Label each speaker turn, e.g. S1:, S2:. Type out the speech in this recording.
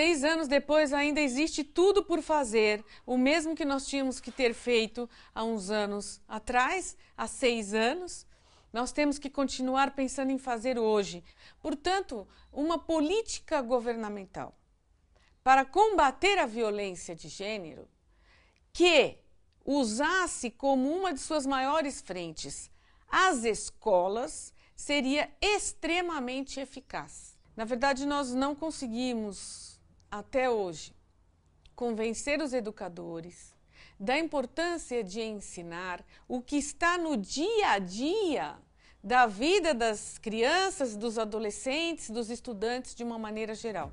S1: Seis anos depois ainda existe tudo por fazer, o mesmo que nós tínhamos que ter feito há uns anos atrás, há seis anos. Nós temos que continuar pensando em fazer hoje. Portanto, uma política governamental para combater a violência de gênero que usasse como uma de suas maiores frentes as escolas seria extremamente eficaz. Na verdade, nós não conseguimos até hoje convencer os educadores da importância de ensinar o que está no dia a dia da vida das crianças, dos adolescentes, dos estudantes de uma maneira geral.